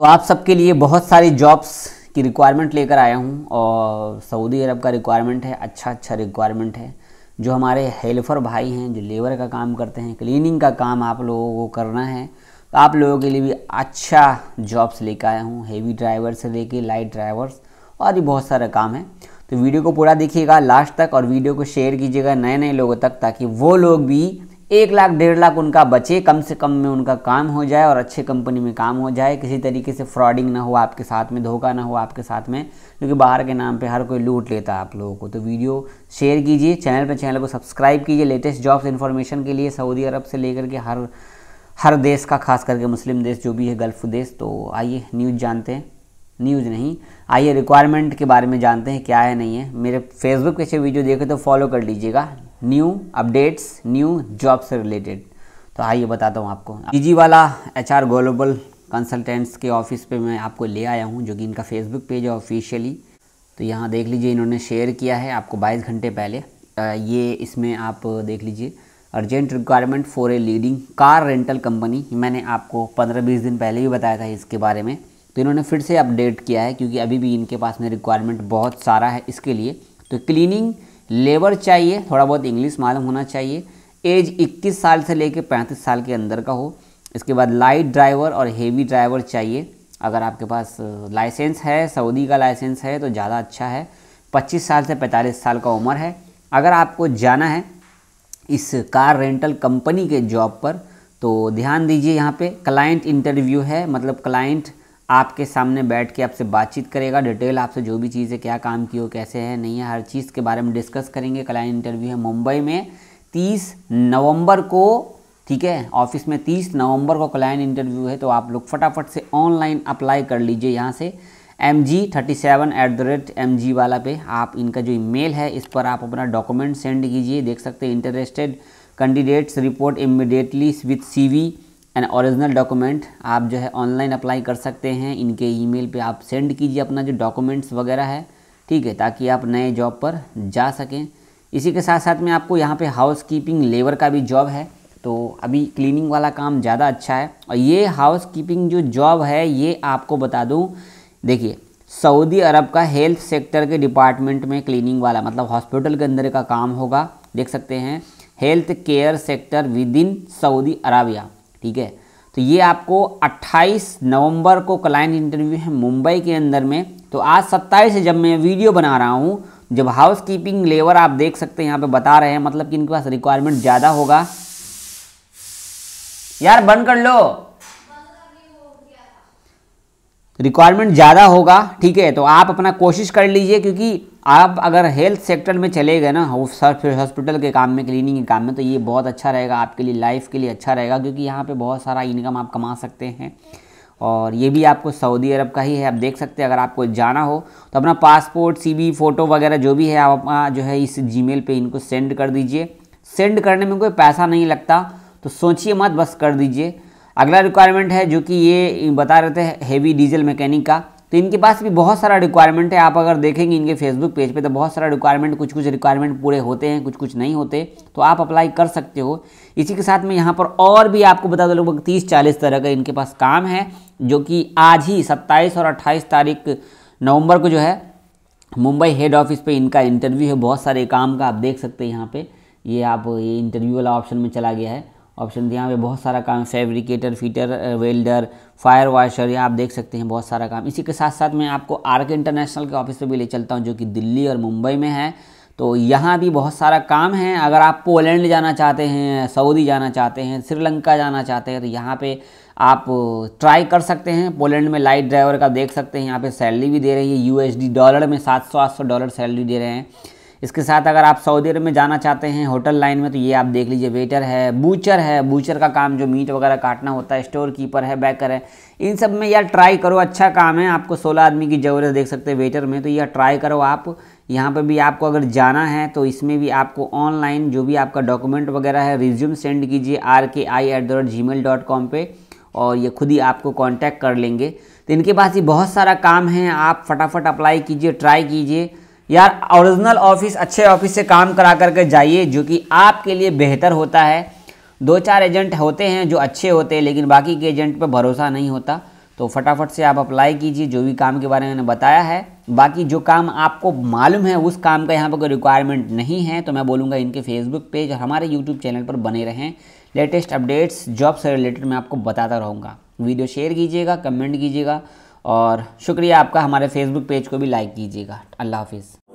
तो आप सबके लिए बहुत सारी जॉब्स की रिक्वायरमेंट लेकर आया हूँ और सऊदी अरब का रिक्वायरमेंट है अच्छा अच्छा रिक्वायरमेंट है जो हमारे हेल्पर भाई हैं जो लेबर का काम करते हैं क्लीनिंग का काम आप लोगों को करना है तो आप लोगों के लिए भी अच्छा जॉब्स लेकर आया हूँ हेवी ड्राइवर से लेके लाइट ड्राइवर्स और भी बहुत सारा काम है तो वीडियो को पूरा देखिएगा लास्ट तक और वीडियो को शेयर कीजिएगा नए नए लोगों तक ताकि वो लोग भी एक लाख डेढ़ लाख उनका बचे कम से कम में उनका काम हो जाए और अच्छे कंपनी में काम हो जाए किसी तरीके से फ्रॉडिंग ना हो आपके साथ में धोखा ना हो आपके साथ में क्योंकि बाहर के नाम पे हर कोई लूट लेता है आप लोगों को तो वीडियो शेयर कीजिए चैनल पे चैनल को सब्सक्राइब कीजिए लेटेस्ट जॉब्स इन्फॉर्मेशन के लिए सऊदी अरब से लेकर के हर हर देश का खास करके मुस्लिम देश जो भी है गल्फ़ देश तो आइए न्यूज़ जानते हैं न्यूज़ नहीं आइए रिक्वायरमेंट के बारे में जानते हैं क्या है नहीं है मेरे फेसबुक पे से वीडियो देखे तो फॉलो कर लीजिएगा न्यू अपडेट्स न्यू जॉब से रिलेटेड तो आइए बताता हूँ आपको जी वाला एच आर ग्लोबल कंसल्टेंट्स के ऑफिस पे मैं आपको ले आया हूँ जो कि इनका फेसबुक पेज है ऑफिशियली तो यहाँ देख लीजिए इन्होंने शेयर किया है आपको 22 घंटे पहले ये इसमें आप देख लीजिए urgent requirement for a leading car rental company मैंने आपको 15-20 दिन पहले भी बताया था इसके बारे में तो इन्होंने फिर से अपडेट किया है क्योंकि अभी भी इनके पास में रिक्वायरमेंट बहुत सारा है इसके लिए तो क्लीनिंग लेबर चाहिए थोड़ा बहुत इंग्लिश मालूम होना चाहिए एज 21 साल से लेकर पैंतीस साल के अंदर का हो इसके बाद लाइट ड्राइवर और हेवी ड्राइवर चाहिए अगर आपके पास लाइसेंस है सऊदी का लाइसेंस है तो ज़्यादा अच्छा है 25 साल से 45 साल का उम्र है अगर आपको जाना है इस कार रेंटल कंपनी के जॉब पर तो ध्यान दीजिए यहाँ पे क्लाइंट इंटरव्यू है मतलब क्लाइंट आपके सामने बैठ के आपसे बातचीत करेगा डिटेल आपसे जो भी चीज़ है क्या काम की हो कैसे है नहीं है हर चीज़ के बारे में डिस्कस करेंगे क्लाइंट इंटरव्यू है मुंबई में 30 नवंबर को ठीक है ऑफिस में 30 नवंबर को क्लाइंट इंटरव्यू है तो आप लोग फटाफट से ऑनलाइन अप्लाई कर लीजिए यहाँ से M G thirty seven at the rate M G वाला पे आप इनका जो ईमेल है इस पर आप अपना डॉक्यूमेंट सेंड कीजिए देख सकते हैं interested candidates report immediately with C V and original document आप जो है ऑनलाइन अप्लाई कर सकते हैं इनके ईमेल पे आप सेंड कीजिए अपना जो डॉक्यूमेंट्स वगैरह है ठीक है ताकि आप नए जॉब पर जा सकें इसी के साथ साथ में आपको यहाँ पे हाउस कीपिंग लेबर का भी जॉब है तो अभी क्लीनिंग वाला काम ज़्यादा अच्छा है और ये हाउस कीपिंग जो जॉब है ये आपको बता दूँ देखिए सऊदी अरब का हेल्थ सेक्टर के डिपार्टमेंट में क्लीनिंग वाला मतलब हॉस्पिटल के अंदर का काम होगा देख सकते हैं health care sector within Saudi Arabia ठीक है तो ये आपको 28 नवंबर को क्लाइंट इंटरव्यू है मुंबई के अंदर में तो आज 27 से जब मैं वीडियो बना रहा हूँ जब हाउस कीपिंग लेबर आप देख सकते हैं यहाँ पे बता रहे हैं मतलब कि इनके पास रिक्वायरमेंट ज़्यादा होगा यार बंद कर लो रिक्वायरमेंट ज़्यादा होगा ठीक है तो आप अपना कोशिश कर लीजिए क्योंकि आप अगर हेल्थ सेक्टर में चले गए ना फिर हॉस्पिटल के काम में क्लीनिंग के काम में तो ये बहुत अच्छा रहेगा आपके लिए लाइफ के लिए अच्छा रहेगा क्योंकि यहाँ पे बहुत सारा इनकम आप कमा सकते हैं और ये भी आपको सऊदी अरब का ही है आप देख सकते हैं अगर आपको जाना हो तो अपना पासपोर्ट सी फ़ोटो वगैरह जो भी है आप अपना जो है इस जी मेल इनको सेंड कर दीजिए सेंड करने में कोई पैसा नहीं लगता तो सोचिए मत बस कर दीजिए अगला रिक्वायरमेंट है जो कि ये बता रहे थे हेवी डीजल मैकेनिक का तो इनके पास भी बहुत सारा रिक्वायरमेंट है आप अगर देखेंगे इनके फेसबुक पेज पे तो बहुत सारा रिक्वायरमेंट कुछ कुछ रिक्वायरमेंट पूरे होते हैं कुछ कुछ नहीं होते तो आप अप्लाई कर सकते हो इसी के साथ में यहाँ पर और भी आपको बता दो लगभग तीस चालीस तरह का इनके पास काम है जो कि आज ही सत्ताईस और अट्ठाईस तारीख नवम्बर को जो है मुंबई हेड ऑफिस पर इनका इंटरव्यू है बहुत सारे काम का आप देख सकते हैं यहाँ पर ये आप ये इंटरव्यू वाला ऑप्शन में चला गया है ऑप्शन दिया हुआ बहुत सारा काम fabricator fitter welder fire washer यहाँ आप देख सकते हैं बहुत सारा काम इसी के साथ साथ मैं आपको आर के इंटरनेशनल के ऑफिस पर भी ले चलता हूँ जो कि दिल्ली और मुंबई में है तो यहाँ भी बहुत सारा काम है अगर आप पोलैंड जाना चाहते हैं सऊदी जाना चाहते हैं श्रीलंका जाना चाहते हैं तो यहाँ पर आप ट्राई कर सकते हैं पोलैंड में लाइट ड्राइवर का देख सकते हैं यहाँ पे सैलरी भी दे रही है यूएसडी डॉलर में सात सौ आठ सौ डॉलर सैलरी दे रहे हैं इसके साथ अगर आप सऊदी अरब में जाना चाहते हैं होटल लाइन में तो ये आप देख लीजिए वेटर है बूचर है बूचर का काम जो मीट वगैरह काटना होता है स्टोर कीपर है बैकर है इन सब में यार ट्राई करो अच्छा काम है आपको सोलह आदमी की ज़रूरत देख सकते हैं वेटर में तो यह ट्राई करो आप यहाँ पर भी आपको अगर जाना है तो इसमें भी आपको ऑनलाइन जो भी आपका डॉक्यूमेंट वगैरह है रिज्यूम सेंड कीजिए R K I at the rate Gmail dot com पर और ये खुद ही आपको कांटेक्ट कर लेंगे तो इनके पास ये बहुत सारा काम है आप फटाफट अप्लाई कीजिए ट्राई कीजिए यार ओरिजिनल ऑफिस अच्छे ऑफिस से काम करा करके जाइए जो कि आपके लिए बेहतर होता है दो चार एजेंट होते हैं जो अच्छे होते हैं लेकिन बाकी के एजेंट पर भरोसा नहीं होता तो फटाफट से आप अप्लाई कीजिए जो भी काम के बारे में मैंने बताया है बाकी जो काम आपको मालूम है उस काम का यहाँ पर कोई रिक्वायरमेंट नहीं है तो मैं बोलूँगा इनके फेसबुक पेज और हमारे यूट्यूब चैनल पर बने रहें लेटेस्ट अपडेट्स जॉब से रिलेटेड मैं आपको बताता रहूँगा वीडियो शेयर कीजिएगा कमेंट कीजिएगा और शुक्रिया आपका हमारे फेसबुक पेज को भी लाइक कीजिएगा अल्लाह हाफिज़